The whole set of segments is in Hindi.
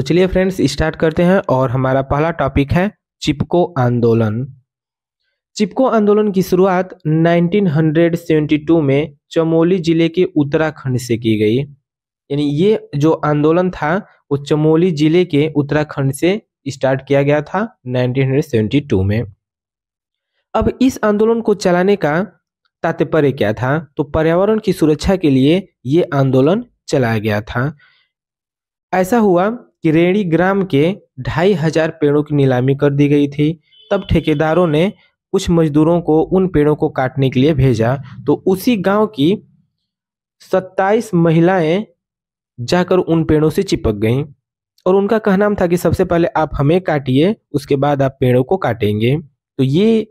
तो चलिए फ्रेंड्स स्टार्ट करते हैं और हमारा पहला टॉपिक है चिपको आंदोलन चिपको आंदोलन की शुरुआत 1972 में चमोली जिले के उत्तराखंड से की गई यानी ये जो आंदोलन था वो चमोली जिले के उत्तराखंड से स्टार्ट किया गया था 1972 में अब इस आंदोलन को चलाने का तात्पर्य क्या था तो पर्यावरण की सुरक्षा के लिए ये आंदोलन चलाया गया था ऐसा हुआ किरेड़ी ग्राम के ढाई हजार पेड़ों की नीलामी कर दी गई थी तब ठेकेदारों ने कुछ मजदूरों को उन पेड़ों को काटने के लिए भेजा तो उसी गांव की सत्ताईस महिलाएं जाकर उन पेड़ों से चिपक गईं और उनका कहना था कि सबसे पहले आप हमें काटिए उसके बाद आप पेड़ों को काटेंगे तो ये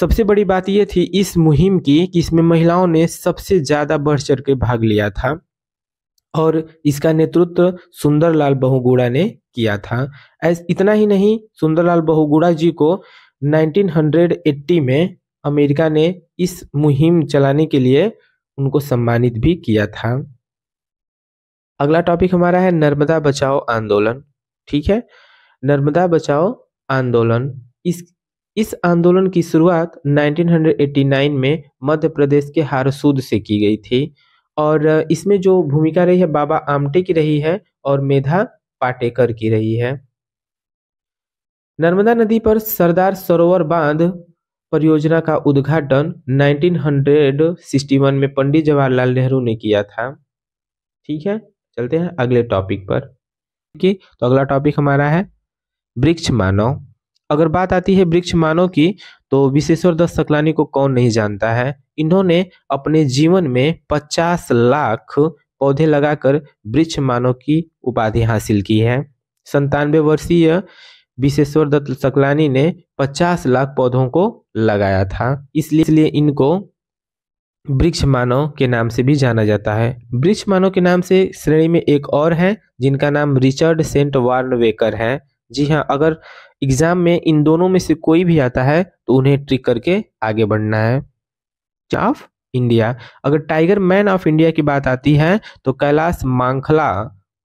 सबसे बड़ी बात ये थी इस मुहिम की कि इसमें महिलाओं ने सबसे ज़्यादा बढ़ चढ़ के भाग लिया था और इसका नेतृत्व सुंदरलाल बहुगुड़ा ने किया था ऐस इतना ही नहीं सुंदरलाल बहुगुड़ा जी को 1980 में अमेरिका ने इस मुहिम चलाने के लिए उनको सम्मानित भी किया था अगला टॉपिक हमारा है नर्मदा बचाओ आंदोलन ठीक है नर्मदा बचाओ आंदोलन इस इस आंदोलन की शुरुआत 1989 में मध्य प्रदेश के हारसूद से की गई थी और इसमें जो भूमिका रही है बाबा आमटे की रही है और मेधा पाटेकर की रही है नर्मदा नदी पर सरदार सरोवर बांध परियोजना का उद्घाटन 1961 में पंडित जवाहरलाल नेहरू ने किया था ठीक है चलते हैं अगले टॉपिक पर कि तो अगला टॉपिक हमारा है वृक्ष मानव अगर बात आती है वृक्ष मानव की तो विशेश्वर दत्त सकलानी को कौन नहीं जानता है इन्होंने अपने जीवन में 50 लाख पौधे लगाकर वृक्ष मानव की उपाधि हासिल की है संतानवे वर्षीय विशेश्वर दत्त सकलानी ने 50 लाख पौधों को लगाया था इसलिए इसलिए इनको वृक्ष मानव के नाम से भी जाना जाता है वृक्ष मानव के नाम से श्रेणी में एक और है जिनका नाम रिचर्ड सेंट वार्नवेकर है जी हाँ अगर एग्जाम में इन दोनों में से कोई भी आता है तो उन्हें ट्रिक करके आगे बढ़ना है ऑफ इंडिया अगर टाइगर मैन ऑफ इंडिया की बात आती है तो कैलाश मांखला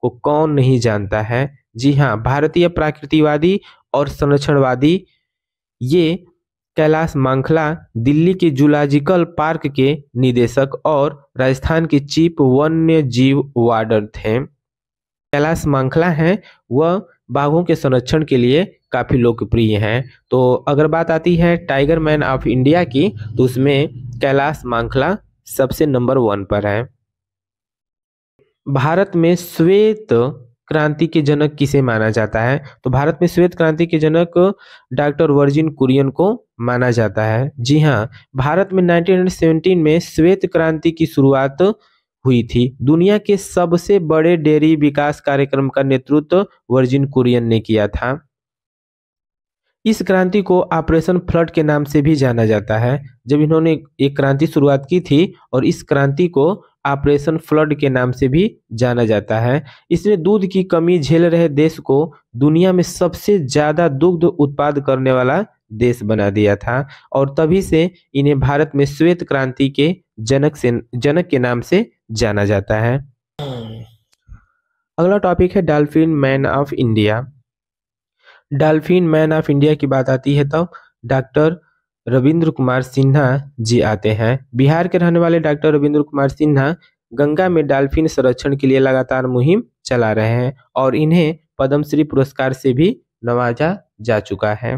को कौन नहीं जानता है जी हाँ भारतीय प्राकृतिवादी और संरक्षणवादी ये कैलाश मांखला दिल्ली के जूलॉजिकल पार्क के निदेशक और राजस्थान के चीफ वन्य जीव वार्डन थे कैलाश मांखला हैं वह बाघों के संरक्षण के लिए काफ़ी लोकप्रिय हैं तो अगर बात आती है टाइगर मैन ऑफ इंडिया की तो उसमें कैलाश मांखला सबसे नंबर वन पर है भारत में श्वेत क्रांति के जनक किसे माना जाता है तो भारत में श्वेत क्रांति के जनक डॉक्टर वर्जिन कुरियन को माना जाता है जी हाँ भारत में 1917 में श्वेत क्रांति की शुरुआत हुई थी दुनिया के सबसे बड़े डेयरी विकास कार्यक्रम का नेतृत्व वर्जिन कुरियन ने किया था इस क्रांति को ऑपरेशन फ्लड के नाम से भी जाना जाता है जब इन्होंने एक क्रांति शुरुआत की थी और इस क्रांति को ऑपरेशन फ्लड के नाम से भी जाना जाता है इसने दूध की कमी झेल रहे देश को दुनिया में सबसे ज़्यादा दुग्ध उत्पाद करने वाला देश बना दिया था और तभी से इन्हें भारत में श्वेत क्रांति के जनक से जनक के नाम से जाना जाता है अगला टॉपिक है dolphin man of India dolphin man of India की बात आती है तब तो डॉक्टर रविंद्र कुमार सिन्हा जी आते हैं बिहार के रहने वाले डॉक्टर रविंद्र कुमार सिन्हा गंगा में डाल्फिन संरक्षण के लिए लगातार मुहिम चला रहे हैं और इन्हें पद्मश्री पुरस्कार से भी नवाजा जा चुका है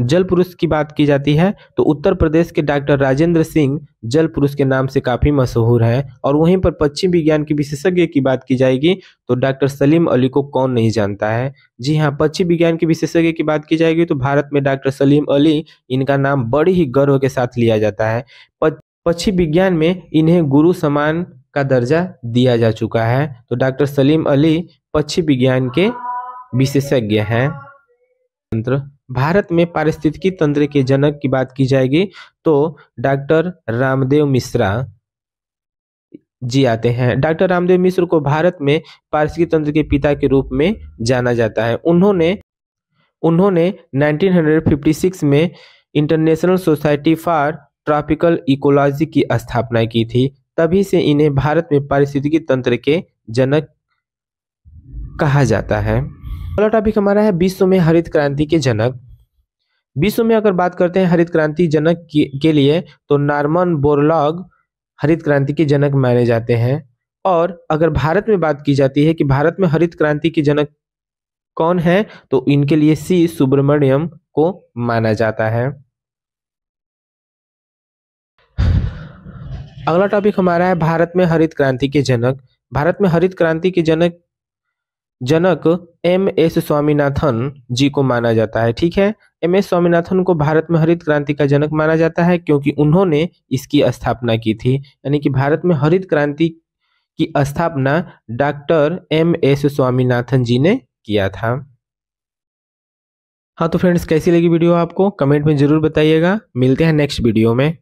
जल पुरुष की बात की जाती है तो उत्तर प्रदेश के डॉक्टर राजेंद्र सिंह जल पुरुष के नाम से काफ़ी मशहूर हैं और वहीं पर पश्चिम विज्ञान के विशेषज्ञ की बात की जाएगी तो डॉक्टर सलीम अली को कौन नहीं जानता है जी हाँ पश्चिम विज्ञान के विशेषज्ञ की बात की जाएगी तो भारत में डॉक्टर सलीम अली इनका नाम बड़ी ही गर्व के साथ लिया जाता है पश्चिम विज्ञान में इन्हें गुरु समान का दर्जा दिया जा चुका है तो डॉक्टर सलीम अली पक्षी विज्ञान के विशेषज्ञ हैं तंत्र भारत में पारिस्थितिकी तंत्र के जनक की बात की जाएगी तो डॉक्टर रामदेव मिश्रा जी आते हैं डॉक्टर रामदेव मिश्र को भारत में पारिस्थितिकी तंत्र के पिता के रूप में जाना जाता है उन्होंने उन्होंने 1956 में international society for tropical ecology की स्थापना की थी तभी से इन्हें भारत में पारिस्थितिकी तंत्र के जनक कहा जाता है अगला टॉपिक हमारा है विश्व में हरित क्रांति के जनक विश्व में अगर बात करते हैं हरित क्रांति जनक के लिए तो नार्मन बोरलॉग हरित क्रांति के जनक माने जाते हैं और अगर भारत में बात की जाती है कि भारत में हरित क्रांति के जनक कौन है तो इनके लिए सी सुब्रमण्यम को माना जाता है अगला टॉपिक हमारा है भारत में हरित क्रांति के जनक भारत में हरित क्रांति के जनक जनक एम एस स्वामीनाथन जी को माना जाता है ठीक है एम एस स्वामीनाथन को भारत में हरित क्रांति का जनक माना जाता है क्योंकि उन्होंने इसकी स्थापना की थी यानी कि भारत में हरित क्रांति की स्थापना doctor M S Swaminathan ji ने किया था हाँ तो फ्रेंड्स कैसी लगी वीडियो आपको कमेंट में जरूर बताइएगा मिलते हैं नेक्स्ट वीडियो में